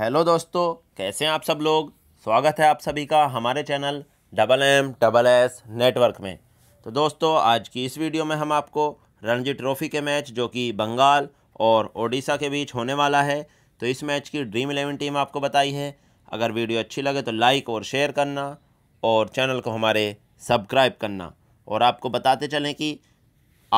hello दोस्तों कैसे हैं आप सब लोग स्वागत है आप सभी का हमारे channel double M double S network में तो दोस्तों आज की इस वीडियो में हम आपको रणजी ट्रॉफ़ी के मैच जो कि बंगाल और ओडिशा के बीच होने वाला है तो इस मैच की ड्रीम इलेवन टीम आपको बताई है अगर वीडियो अच्छी लगे तो लाइक और शेयर करना और चैनल को हमारे सब्सक्राइब करना और आपको बताते चलें कि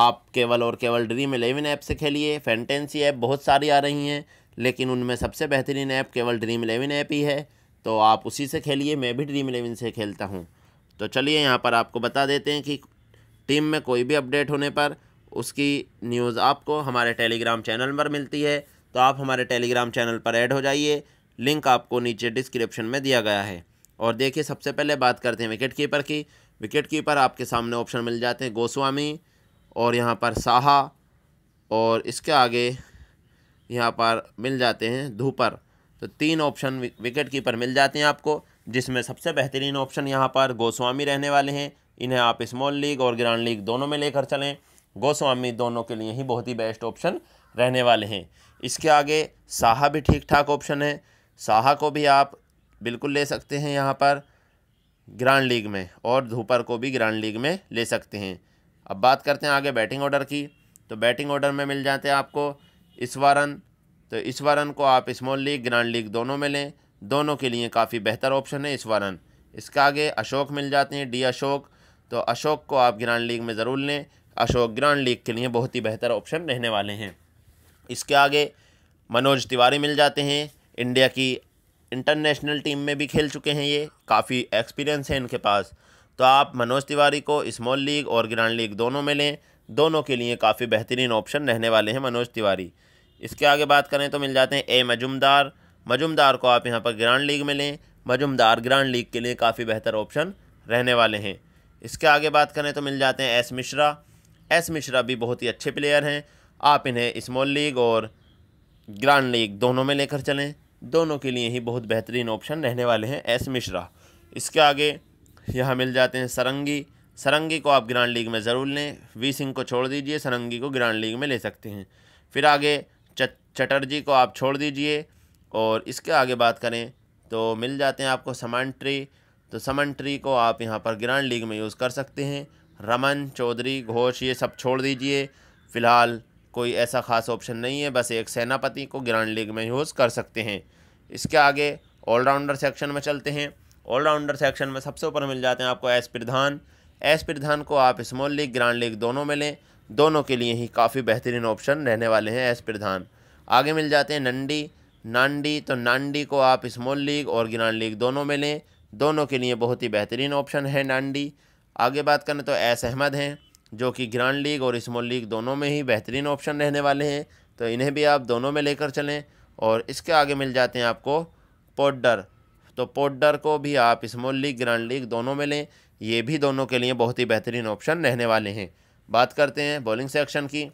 आप केवल और केवल ड्रीम इलेवन ऐप से खेलिए फैंटेंसी ऐप बहुत सारी आ रही हैं लेकिन उनमें सबसे बेहतरीन ऐप केवल ड्रीम इलेवन ऐप ही है तो आप उसी से खेलिए मैं भी ड्रीम इलेवन से खेलता हूँ तो चलिए यहाँ पर आपको बता देते हैं कि टीम में कोई भी अपडेट होने पर उसकी न्यूज़ आपको हमारे टेलीग्राम चैनल पर मिलती है तो आप हमारे टेलीग्राम चैनल पर ऐड हो जाइए लिंक आपको नीचे डिस्क्रिप्शन में दिया गया है और देखिए सबसे पहले बात करते हैं विकेट कीपर की विकेट कीपर आपके सामने ऑप्शन मिल जाते हैं गोस्वामी और यहाँ पर साहा और इसके आगे यहाँ पर मिल जाते हैं धूपर तो तीन ऑप्शन विकेट कीपर मिल जाते हैं आपको जिसमें सबसे बेहतरीन ऑप्शन यहाँ पर गोस्वामी रहने वाले हैं इन्हें आप स्मॉल लीग और ग्रांड लीग दोनों में लेकर चलें गोस्वामी दोनों के लिए ही बहुत ही बेस्ट ऑप्शन रहने वाले हैं इसके आगे साहा भी ठीक ठाक ऑप्शन है साहा को भी आप बिल्कुल ले सकते हैं यहाँ पर ग्रांड लीग में और धूपर को भी ग्रांड लीग में ले सकते हैं अब बात करते हैं आगे बैटिंग ऑर्डर की तो बैटिंग ऑर्डर में मिल जाते हैं आपको वारन तो वारन को आप स्मॉल लीग ग्रैंड लीग दोनों में लें दोनों के लिए काफ़ी बेहतर ऑप्शन है वारन इसके आगे अशोक मिल जाते हैं डी अशोक तो अशोक को आप ग्रैंड लीग में ज़रूर लें अशोक ग्रैंड लीग के लिए बहुत ही बेहतर ऑप्शन रहने वाले हैं इसके आगे मनोज तिवारी मिल जाते हैं इंडिया की इंटरनेशनल टीम में भी खेल चुके हैं ये काफ़ी एक्सपीरियंस है इनके पास तो आप मनोज तिवारी को स्मॉल लीग और ग्रैंड लीग दोनों में लें दोनों के लिए काफ़ी बेहतरीन ऑप्शन रहने वाले हैं मनोज तिवारी इसके आगे बात करें तो मिल जाते हैं ए मजुमदार मजुमदार को आप यहाँ पर ग्रांड लीग में लें मजुमदार ग्रांड लीग के लिए काफ़ी बेहतर ऑप्शन रहने वाले हैं इसके आगे बात करें तो मिल जाते हैं एस मिश्रा एस मिश्रा भी बहुत ही अच्छे प्लेयर हैं आप इन्हें स्मॉल लीग और ग्रांड लीग दोनों में लेकर चलें दोनों के लिए ही बहुत बेहतरीन ऑप्शन रहने वाले हैं एस मिश्रा इसके आगे यहाँ मिल जाते हैं सरंगी सरंगी को आप ग्रांड लीग में ज़रूर लें वी सिंह को छोड़ दीजिए सरंगी को ग्रांड लीग में ले सकते हैं फिर आगे चटर्जी को आप छोड़ दीजिए और इसके आगे बात करें तो मिल जाते हैं आपको समंट्री तो समंट्री को आप यहाँ पर ग्रांड लीग में यूज़ कर सकते हैं रमन चौधरी घोष ये सब छोड़ दीजिए फ़िलहाल कोई ऐसा ख़ास ऑप्शन नहीं है बस एक सेनापति को ग्रांड लीग में यूज़ कर सकते हैं इसके आगे ऑलराउंडर सेक्शन में चलते हैं ऑलराउंडर सेक्शन में सबसे ऊपर मिल जाते हैं आपको एस प्रधान एस प्रधान को आप स्मॉल लीग ग्रांड लीग दोनों में लें दोनों के लिए ही काफ़ी बेहतरीन ऑप्शन रहने वाले हैं एस प्रधान आगे मिल जाते हैं नंडी नांडी तो नांडी को आप स्मॉल लीग और ग्रांड लीग दोनों में लें दोनों के लिए बहुत ही बेहतरीन ऑप्शन है नांडी आगे बात करें तो एस अहमद हैं जो कि ग्रांड लीग और स्मॉल लीग दोनों में ही बेहतरीन ऑप्शन रहने वाले हैं तो इन्हें भी आप दोनों में लेकर चलें और इसके आगे मिल जाते हैं आपको पोडर तो पोडर को भी आप स्मॉल लीग ग्रांड लीग दोनों में लें ये भी दोनों के लिए बहुत ही बेहतरीन ऑप्शन रहने वाले हैं बात करते हैं बॉलिंग सेक्शन की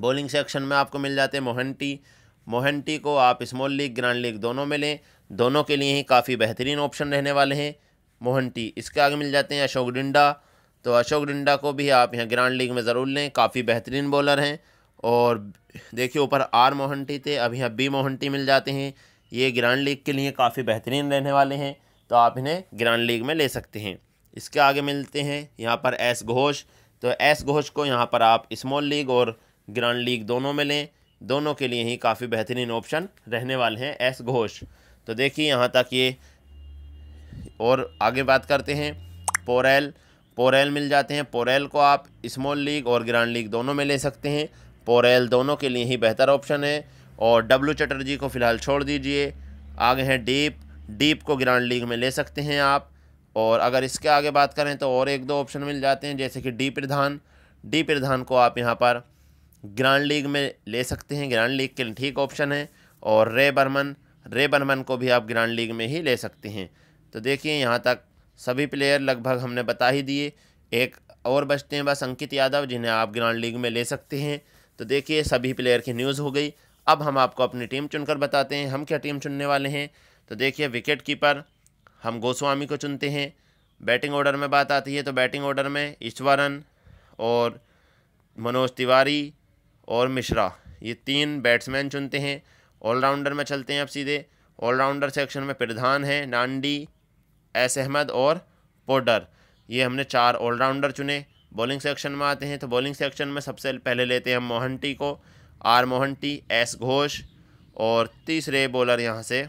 बॉलिंग सेक्शन में आपको मिल जाते हैं मोहनटी मोहनटी को आप स्मॉल लीग ग्रैंड लीग दोनों में लें दोनों के लिए ही काफ़ी बेहतरीन ऑप्शन रहने वाले हैं मोहनटी इसके आगे मिल जाते हैं अशोक डिंडा तो अशोक डिंडा को भी आप यहाँ ग्रैंड लीग में ज़रूर लें काफ़ी बेहतरीन बॉलर हैं और देखिए ऊपर आर मोहनटी थे अब यहाँ बी मोहनटी मिल जाते हैं ये ग्रैंड लीग के लिए काफ़ी बेहतरीन रहने वाले हैं तो आप इन्हें ग्रैंड लीग में ले सकते हैं इसके आगे मिलते हैं यहाँ पर एस घोष तो एस घोष को यहाँ पर आप स्मॉल लीग और ग्रैंड लीग दोनों में लें दोनों के लिए ही काफ़ी बेहतरीन ऑप्शन रहने वाले हैं एस घोष तो देखिए यहाँ तक ये और आगे बात करते हैं पोरेल पोरेल मिल जाते हैं पोरेल को आप स्मॉल लीग और ग्रैंड लीग दोनों में ले सकते हैं पोरेल दोनों के लिए ही बेहतर ऑप्शन है और डब्लू चटर्जी को फ़िलहाल छोड़ दीजिए आगे हैं डीप डीप को ग्रैंड लीग में ले सकते हैं आप और अगर इसके आगे बात करें तो और एक दो ऑप्शन मिल जाते हैं जैसे कि डी प्रधान डी प्रधान को आप यहाँ पर ग्रांड लीग में ले सकते हैं ग्रांड लीग के लिए ठीक ऑप्शन है और रे बर्मन रे बर्मन को भी आप ग्रांड लीग में ही ले सकते हैं तो देखिए यहाँ तक सभी प्लेयर लगभग हमने बता ही दिए एक और बचते हैं बस अंकित यादव जिन्हें आप ग्रांड लीग में ले सकते हैं तो देखिए सभी प्लेयर की न्यूज़ हो गई अब हम आपको अपनी टीम चुनकर बताते हैं हम क्या टीम चुनने वाले हैं तो देखिए विकेट कीपर हम गोस्वामी को चुनते हैं बैटिंग ऑर्डर में बात आती है तो बैटिंग ऑर्डर में ईश्वरन और मनोज तिवारी और मिश्रा ये तीन बैट्समैन चुनते हैं ऑलराउंडर में चलते हैं अब सीधे ऑलराउंडर सेक्शन में प्रधान हैं नांडी एस अहमद और पोडर ये हमने चार ऑलराउंडर चुने बॉलिंग सेक्शन में आते हैं तो बॉलिंग सेक्शन में सबसे पहले लेते हैं हम मोहनटी को आर मोहनटी एस घोष और तीसरे बॉलर यहाँ से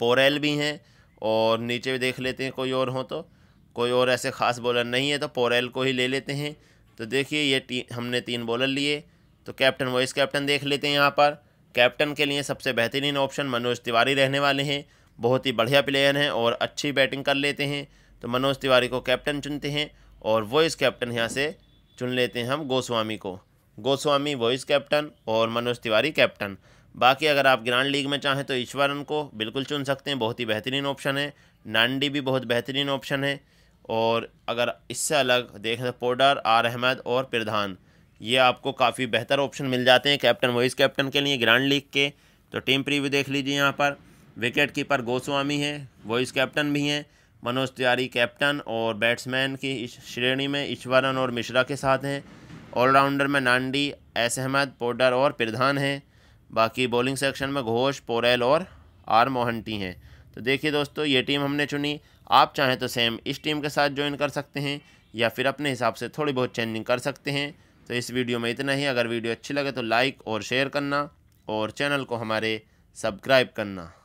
पोरेल भी हैं और नीचे भी देख लेते हैं कोई और हो तो कोई और ऐसे ख़ास बॉलर नहीं है तो पोरेल को ही ले लेते हैं तो देखिए ये टी हमने तीन बॉलर लिए तो कैप्टन वाइस कैप्टन देख लेते हैं यहाँ पर कैप्टन के लिए सबसे बेहतरीन ऑप्शन मनोज तिवारी रहने वाले हैं बहुत ही बढ़िया प्लेयर हैं और अच्छी बैटिंग कर लेते हैं तो मनोज तिवारी को कैप्टन चुनते हैं और वॉइस कैप्टन यहाँ से चुन लेते हैं हम गोस्वामी को गोस्वामी वॉइस कैप्टन और मनोज तिवारी कैप्टन बाकी अगर आप ग्रांड लीग में चाहें तो ईश्वरन को बिल्कुल चुन सकते हैं बहुत ही बेहतरीन ऑप्शन है नांडी भी बहुत बेहतरीन ऑप्शन है और अगर इससे अलग देखें तो पोडर आर अहमद और प्रधान ये आपको काफ़ी बेहतर ऑप्शन मिल जाते हैं कैप्टन वाइस कैप्टन के लिए ग्रांड लीग के तो टीम प्रीव्यू देख लीजिए यहाँ पर विकेट कीपर गोस्वामी हैं वाइस कैप्टन भी हैं मनोज तिवारी कैप्टन और बैट्समैन की इस श्रेणी में ईश्वरन और मिश्रा के साथ हैं ऑलराउंडर में नांडी एस अहमद पोडर और प्रधान हैं बाकी बॉलिंग सेक्शन में घोष पोरेल और आर मोहंटी हैं तो देखिए दोस्तों ये टीम हमने चुनी आप चाहें तो सेम इस टीम के साथ ज्वाइन कर सकते हैं या फिर अपने हिसाब से थोड़ी बहुत चेंजिंग कर सकते हैं तो इस वीडियो में इतना ही अगर वीडियो अच्छी लगे तो लाइक और शेयर करना और चैनल को हमारे सब्सक्राइब करना